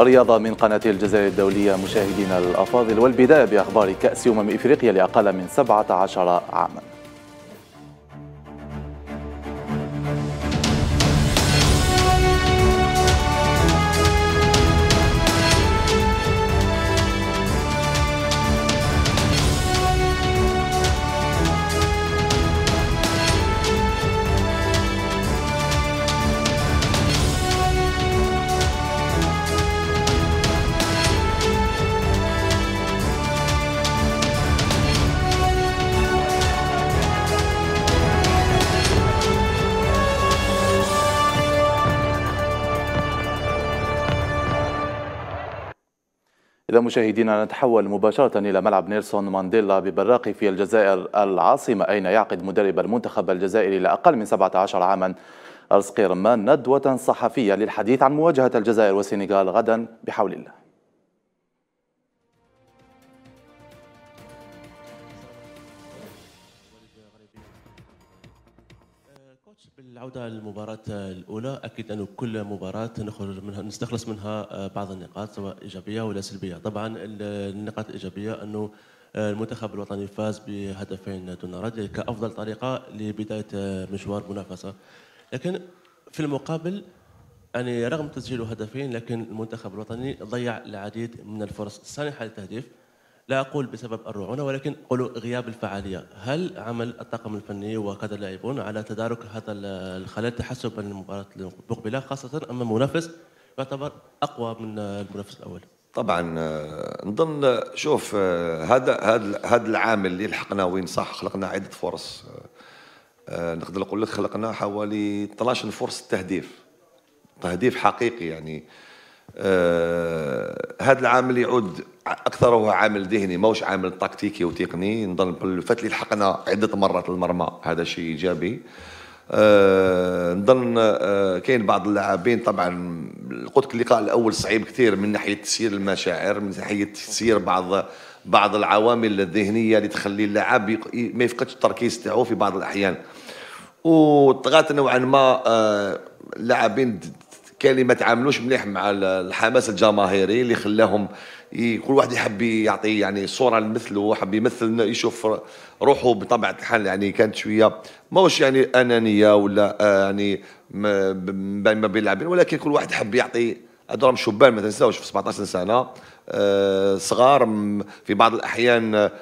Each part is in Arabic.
الرياضة من قناة الجزائر الدولية مشاهدينا الأفاضل والبداية بأخبار كأس أمم إفريقيا لأقل من 17 عاماً إذا مشاهدينا نتحول مباشرة إلى ملعب نيلسون مانديلا ببراقي في الجزائر العاصمة أين يعقد مدرب المنتخب الجزائري لأقل من 17 عاما الصقيرمان ندوة صحفية للحديث عن مواجهة الجزائر والسنغال غدا بحول الله بالعودة للمباراة الأولى أكيد أنه كل مباراة نخرج منها نستخلص منها آه، بعض النقاط سواء إيجابية ولا سلبية طبعا النقاط الإيجابية أنه آه، المنتخب الوطني فاز بهدفين دون رد كأفضل طريقة لبداية آه، مشوار منافسة لكن في المقابل يعني رغم تسجيل هدفين لكن المنتخب الوطني ضيع العديد من الفرص السانحة للتهديف لا أقول بسبب الرعونة ولكن قولوا غياب الفعالية هل عمل الطاقم الفني وكذا اللاعبون على تدارك هذا الخلل تحسبا للمباراة المقبلة خاصة أمام منافس يعتبر أقوى من المنافس الأول طبعا نظن آه، آه، شوف آه، هذا هذا هذا العامل اللي لحقنا وين صح خلقنا عده فرص نقدر نقول لك خلقنا حوالي 12 فرصه تهديف تهديف حقيقي يعني هذا العامل يعود هو عامل ذهني ماهوش عامل تكتيكي وتقني نظن لي لحقنا عده مرات المرمى هذا شيء ايجابي آه، نظن آه، كاين بعض اللاعبين طبعا قلت لك اللقاء الاول صعيب كثير من ناحيه تسيير المشاعر من ناحيه تسيير بعض بعض العوامل الذهنيه اللي تخلي اللاعب ما يفقدش التركيز تاعو في بعض الاحيان وطغات نوعا ما آه، اللاعبين كان اللي ما تعاملوش مليح مع الحماس الجماهيري اللي خلاهم كل واحد يحب يعطي يعني صوره لمثله حب يمثل يشوف روحه بطبيعه الحال يعني كانت شويه ماهوش يعني انانيه ولا آه، يعني ما بين اللاعبين ولكن كل واحد حب يعطي هادو شبان ما تنساوش في 17 سنه آه، صغار في بعض الاحيان آه،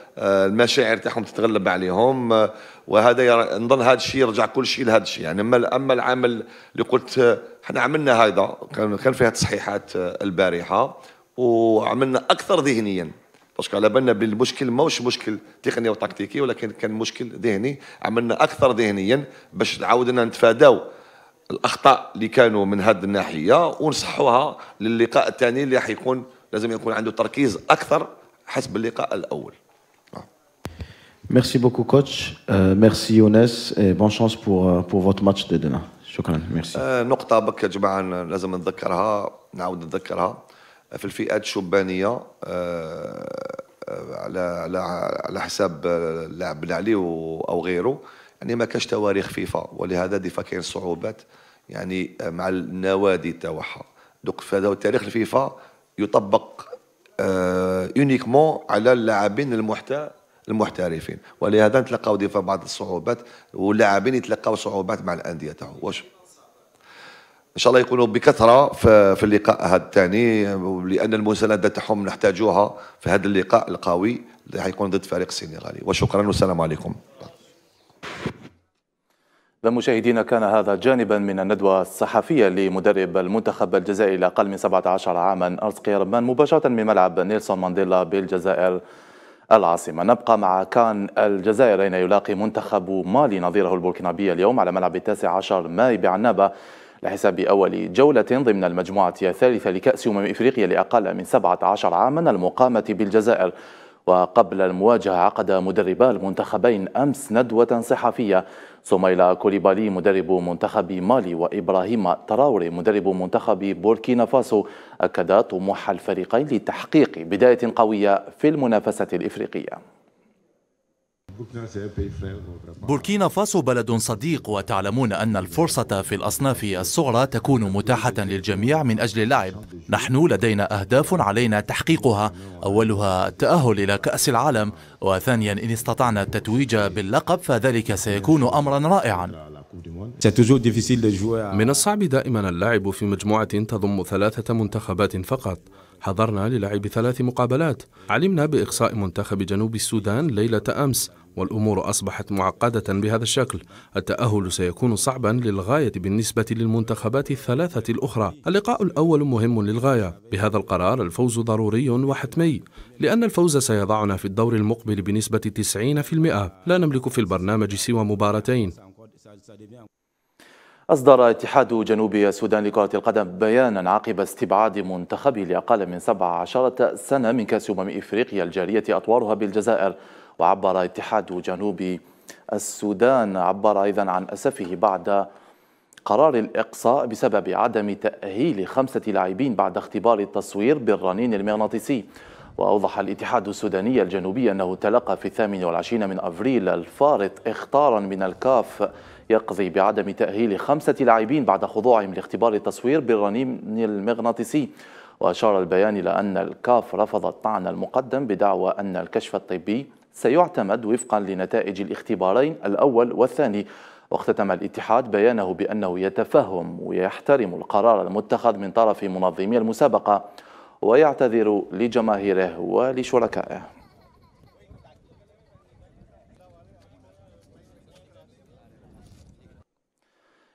المشاعر تاعهم تتغلب عليهم وهذا نظن هذا الشيء يرجع كل شيء لهذا الشيء يعني اما اما العمل اللي قلت حنا عملنا هذا كان كان فيها تصحيحات البارحه وعملنا اكثر ذهنيا باسكو على بالنا بلي المشكل ماهوش مشكل تقني وتكتيكي ولكن كان مشكل ذهني عملنا اكثر ذهنيا باش عاودنا نتفاداو الاخطاء اللي كانوا من هذه الناحيه ونصحوها للقاء الثاني اللي راح يكون لازم يكون عنده تركيز اكثر حسب اللقاء الاول ميرسي بوكو كوتش ميرسي يونس بون شانس بور بور فوت ماتش دي دنا شكرا ميرسي نقطة بك يا جماعة لازم نتذكرها نعاود نتذكرها في الفئات الشبانيه آه، على على على حساب اللاعب بن علي او غيره يعني ما كاش تواريخ فيفا ولهذا ديفا كاين صعوبات يعني آه، مع النوادي تاعها دوك فهذا تاريخ الفيفا يطبق يونيكمون آه، على اللاعبين المحت المحترفين ولهذا نتلقاو ديفا بعض الصعوبات واللاعبين يتلقاو صعوبات مع الانديه تاعو واش ان شاء الله يكونوا بكثره في اللقاء هذا الثاني لان المسانده تاعهم نحتاجوها في هذا اللقاء القوي اللي حيكون ضد فريق السنغالي وشكرا والسلام عليكم مشاهدينا كان هذا جانبا من الندوة الصحفية لمدرب المنتخب الجزائري لأقل من 17 عاما أرزقي رمان مباشرة من ملعب نيلسون مانديلا بالجزائر العاصمة نبقى مع كان الجزائر أين يلاقي منتخب مالي نظيره البوركنابية اليوم على ملعب التاسع عشر ماي بعنابة لحساب أول جولة ضمن المجموعة الثالثة لكأس أمم إفريقيا لأقل من 17 عاما المقامة بالجزائر وقبل المواجهة عقد مدربا المنتخبين أمس ندوة صحفية سميلا كوليبالي مدرب منتخب مالي وإبراهيم تراوري مدرب منتخب بوركينا فاسو أكدا طموح الفريقين لتحقيق بداية قوية في المنافسة الإفريقية بوركينا فاسو بلد صديق وتعلمون أن الفرصة في الأصناف الصغرى تكون متاحة للجميع من أجل اللعب نحن لدينا أهداف علينا تحقيقها أولها التأهل إلى كأس العالم وثانيا إن استطعنا التتويج باللقب فذلك سيكون أمرا رائعا من الصعب دائما اللعب في مجموعة تضم ثلاثة منتخبات فقط حضرنا للعب ثلاث مقابلات علمنا بإقصاء منتخب جنوب السودان ليلة أمس والأمور أصبحت معقدة بهذا الشكل التأهل سيكون صعبا للغاية بالنسبة للمنتخبات الثلاثة الأخرى اللقاء الأول مهم للغاية بهذا القرار الفوز ضروري وحتمي لأن الفوز سيضعنا في الدور المقبل بنسبة 90% لا نملك في البرنامج سوى مباراتين أصدر اتحاد جنوب السودان لكرة القدم بيانا عقب استبعاد منتخبه لأقل من 17 سنة من كأس أمم إفريقيا الجارية أطوارها بالجزائر وعبر اتحاد جنوب السودان عبر أيضا عن أسفه بعد قرار الإقصاء بسبب عدم تأهيل خمسة لاعبين بعد اختبار التصوير بالرنين المغناطيسي وأوضح الاتحاد السوداني الجنوبي أنه تلقى في 28 من أفريل الفارط اختارا من الكاف يقضي بعدم تأهيل خمسة لاعبين بعد خضوعهم لاختبار التصوير بالرنين المغناطيسي وأشار البيان إلى أن الكاف رفض الطعن المقدم بدعوى أن الكشف الطبي سيعتمد وفقا لنتائج الاختبارين الأول والثاني واختتم الاتحاد بيانه بأنه يتفهم ويحترم القرار المتخذ من طرف منظمي المسابقة ويعتذر لجماهيره ولشركائه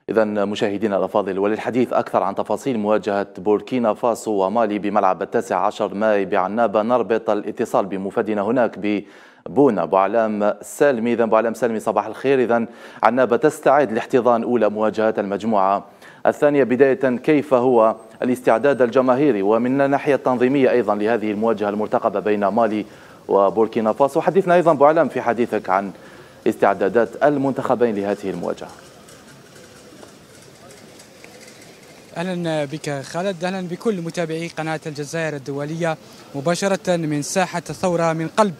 إذا مشاهدينا الأفاضل وللحديث أكثر عن تفاصيل مواجهة بوركينا فاسو ومالي بملعب التاسع عشر ماي بعنابة نربط الاتصال بمفادنا هناك ب بونا ابو علام سالمي اذا ابو علام سالمي صباح الخير اذا عنابه تستعد لاحتضان اولى مواجهات المجموعه الثانيه بدايه كيف هو الاستعداد الجماهيري ومن الناحيه التنظيميه ايضا لهذه المواجهه المرتقبه بين مالي وبوركينا فاسو حدثنا ايضا ابو علام في حديثك عن استعدادات المنتخبين لهذه المواجهه اهلا بك خالد اهلا بكل متابعي قناه الجزائر الدوليه مباشره من ساحه الثوره من قلب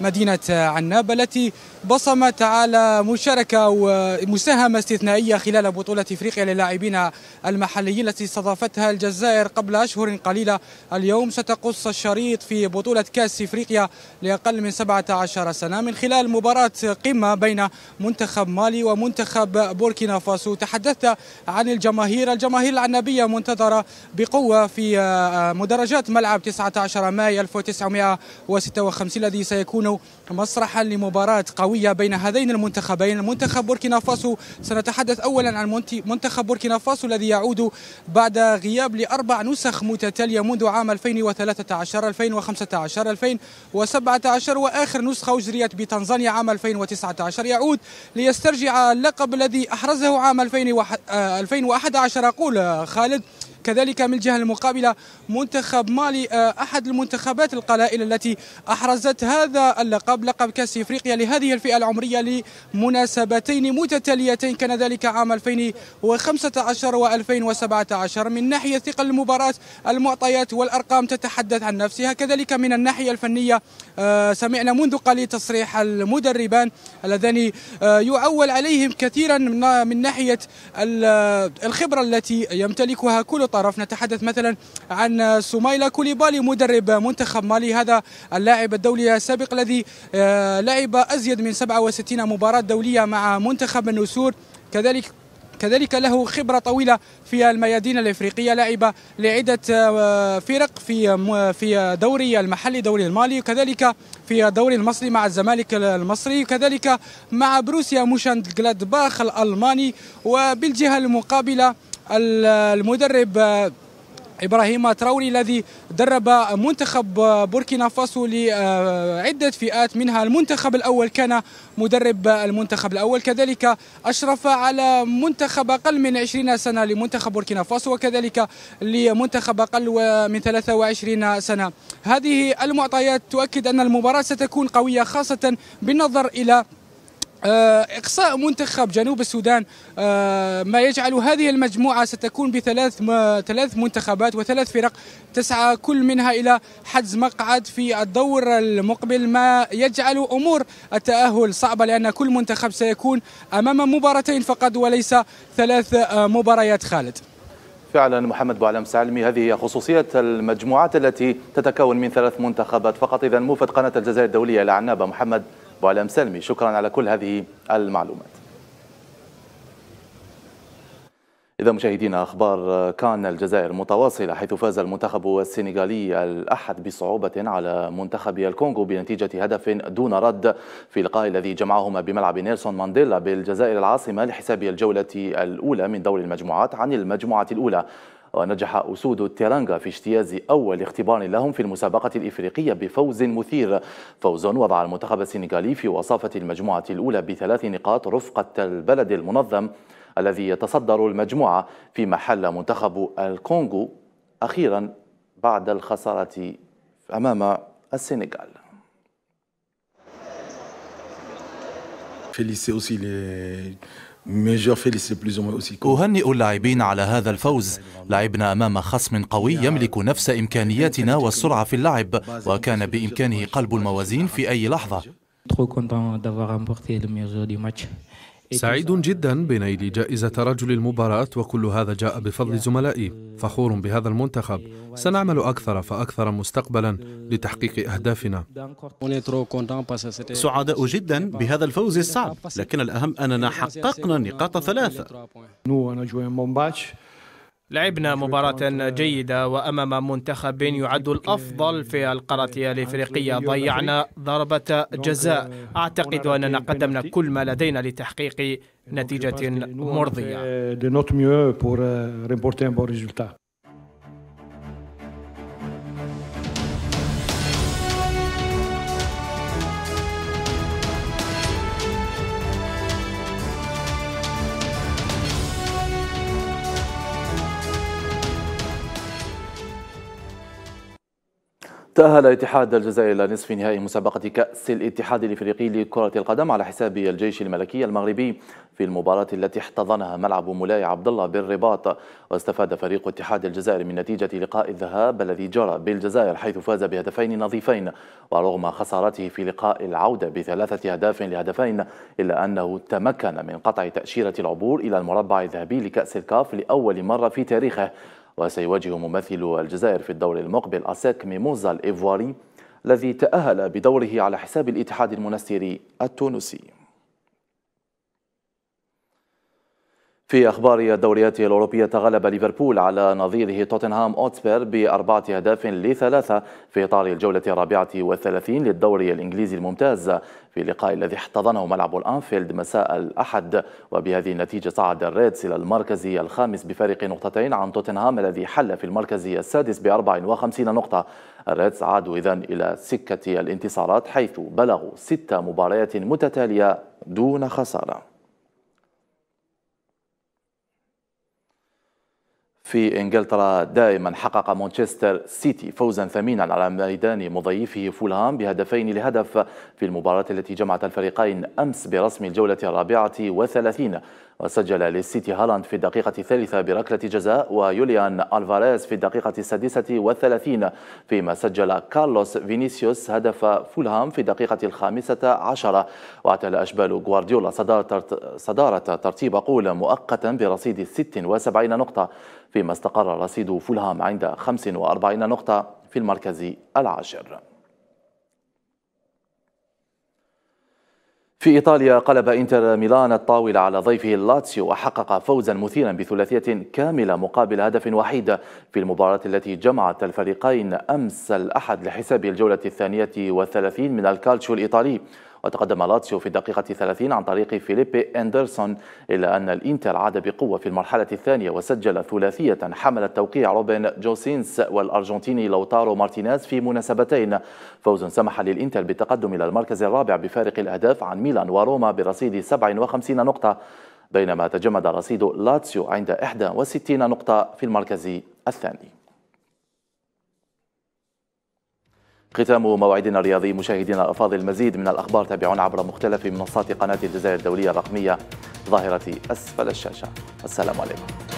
مدينة عناب التي بصمت على مشاركة ومساهمة استثنائية خلال بطولة إفريقيا للاعبين المحليين التي استضافتها الجزائر قبل أشهر قليلة اليوم ستقص الشريط في بطولة كأس إفريقيا لأقل من 17 سنة من خلال مباراة قمة بين منتخب مالي ومنتخب بوركينا فاسو تحدثت عن الجماهير الجماهير العنابية منتظرة بقوة في آه، مدرجات ملعب 19 ماي 1956 الذي سيكون مسرحا لمباراة قوية السنوية بين هذين المنتخبين منتخب بوركينا فاسو سنتحدث أولا عن منتخب بوركينا فاسو الذي يعود بعد غياب لأربع نسخ متتالية منذ عام 2013 2015 2017 وآخر نسخة أجريت بتنزانيا عام 2019 يعود ليسترجع اللقب الذي أحرزه عام 2011 آه، أقول خالد كذلك من الجهة المقابلة منتخب مالي آه، أحد المنتخبات القلائل التي أحرزت هذا اللقب لقب كأس إفريقيا لهذه الفئة العمرية لمناسبتين متتاليتين كان ذلك عام 2015 و2017 من ناحية ثقل المباراة المعطيات والأرقام تتحدث عن نفسها كذلك من الناحية الفنية آه، سمعنا منذ قليل تصريح المدربان اللذان آه، يعول عليهم كثيرا من ناحية الخبرة التي يمتلكها كل طرف نتحدث مثلا عن سميلة كوليبالي مدرب منتخب مالي هذا اللاعب الدولي السابق الذي آه، لعب أزيد من 67 مباراة دولية مع منتخب النسور كذلك كذلك له خبرة طويلة في الميادين الإفريقية لعب لعدة آه، فرق في في دوري المحلي دوري المالي وكذلك في الدوري المصري مع الزمالك المصري وكذلك مع بروسيا موشن جلادباخ الألماني وبالجهة المقابلة المدرب ابراهيم تراوري الذي درب منتخب بوركينا فاسو لعده فئات منها المنتخب الاول كان مدرب المنتخب الاول كذلك اشرف على منتخب اقل من 20 سنه لمنتخب بوركينا فاسو وكذلك لمنتخب اقل من 23 سنه هذه المعطيات تؤكد ان المباراه ستكون قويه خاصه بالنظر الى آه، إقصاء منتخب جنوب السودان آه، ما يجعل هذه المجموعة ستكون بثلاث ثلاث منتخبات وثلاث فرق تسعى كل منها إلى حجز مقعد في الدور المقبل ما يجعل أمور التأهل صعبة لأن كل منتخب سيكون أمام مباراتين فقط وليس ثلاث آه، مباريات خالد فعلا محمد بوعلم سالمي هذه هي خصوصية المجموعات التي تتكون من ثلاث منتخبات فقط إذا موفد قناة الجزائر الدولية العنابة محمد وعلام سلمي شكرا على كل هذه المعلومات إذا مشاهدينا أخبار كان الجزائر متواصلة حيث فاز المنتخب السنغالي الأحد بصعوبة على منتخب الكونغو بنتيجة هدف دون رد في اللقاء الذي جمعهما بملعب نيلسون مانديلا بالجزائر العاصمة لحساب الجولة الأولى من دور المجموعات عن المجموعة الأولى ونجح أسود التيرانغا في اجتياز أول اختبار لهم في المسابقة الإفريقية بفوز مثير فوز وضع المنتخب السنغالي في وصافة المجموعة الأولى بثلاث نقاط رفقة البلد المنظم الذي يتصدر المجموعة في محل منتخب الكونغو أخيرا بعد الخسارة أمام السنغال féliciter aussi les, أهنئ اللاعبين على هذا الفوز لعبنا أمام خصم قوي يملك نفس إمكانياتنا والسرعة في اللعب وكان بإمكانه قلب الموازين في أي لحظة سعيد جدا بنيل جائزة رجل المباراة وكل هذا جاء بفضل زملائي فخور بهذا المنتخب سنعمل أكثر فأكثر مستقبلا لتحقيق أهدافنا سعداء جدا بهذا الفوز الصعب لكن الأهم أننا حققنا النقاط ثلاثة لعبنا مباراة جيدة وأمام منتخب يعد الأفضل في القارة الإفريقية ضيعنا ضربة جزاء euh, أعتقد أننا قدمنا كل ما لدينا لتحقيق نتيجة مرضية تأهل اتحاد الجزائر إلى نصف نهائي مسابقة كأس الاتحاد الإفريقي لكرة القدم على حساب الجيش الملكي المغربي في المباراة التي احتضنها ملعب مولاي عبد الله بالرباط واستفاد فريق اتحاد الجزائر من نتيجة لقاء الذهاب الذي جرى بالجزائر حيث فاز بهدفين نظيفين ورغم خسارته في لقاء العودة بثلاثة أهداف لهدفين إلا أنه تمكن من قطع تأشيرة العبور إلى المربع الذهبي لكأس الكاف لأول مرة في تاريخه وسيواجه ممثل الجزائر في الدور المقبل أساك ميموزا الإيفواري الذي تأهل بدوره على حساب الاتحاد المنستري التونسي في أخبار الدوريات الأوروبية تغلب ليفربول على نظيره توتنهام أوتسبير بأربعة أهداف لثلاثة في إطار الجولة الرابعة والثلاثين للدوري الإنجليزي الممتاز في اللقاء الذي احتضنه ملعب الأنفيلد مساء الأحد وبهذه النتيجة صعد الريدز إلى المركز الخامس بفارق نقطتين عن توتنهام الذي حل في المركز السادس ب 54 نقطة الريدز عادوا إذا إلى سكة الانتصارات حيث بلغوا ست مباريات متتالية دون خسارة في انجلترا دائما حقق مانشستر سيتي فوزا ثمينا على ميدان مضيفه فولهام بهدفين لهدف في المباراة التي جمعت الفريقين امس برسم الجولة الرابعة وثلاثين وسجل للسيتي هالاند في الدقيقة الثالثة بركلة جزاء ويوليان ألفاريز في الدقيقة السادسة والثلاثين فيما سجل كارلوس فينيسيوس هدف فولهام في الدقيقة الخامسة عشرة واعتلى أشبال غوارديولا صدارة ترتيب قول مؤقتا برصيد 76 نقطة فيما استقر رصيد فولهام عند 45 نقطة في المركز العاشر في إيطاليا قلب إنتر ميلان الطاولة على ضيفه اللاتسيو وحقق فوزا مثيرا بثلاثية كاملة مقابل هدف وحيد في المباراة التي جمعت الفريقين أمس الأحد لحساب الجولة الثانية والثلاثين من الكالتشيو الإيطالي وتقدم لاتسيو في الدقيقة 30 عن طريق فيليبي أندرسون إلا أن الإنتر عاد بقوة في المرحلة الثانية وسجل ثلاثية حملت توقيع روبن جوسينس والأرجنتيني لوتارو مارتينيز في مناسبتين فوز سمح للإنتر بالتقدم إلى المركز الرابع بفارق الأهداف عن ميلان وروما برصيد 57 نقطة بينما تجمد رصيد لاتسيو عند 61 نقطة في المركز الثاني ختام موعدنا الرياضي مشاهدينا الافاضل المزيد من الاخبار تابعونا عبر مختلف منصات قناه الجزائر الدوليه الرقميه ظاهره اسفل الشاشه السلام عليكم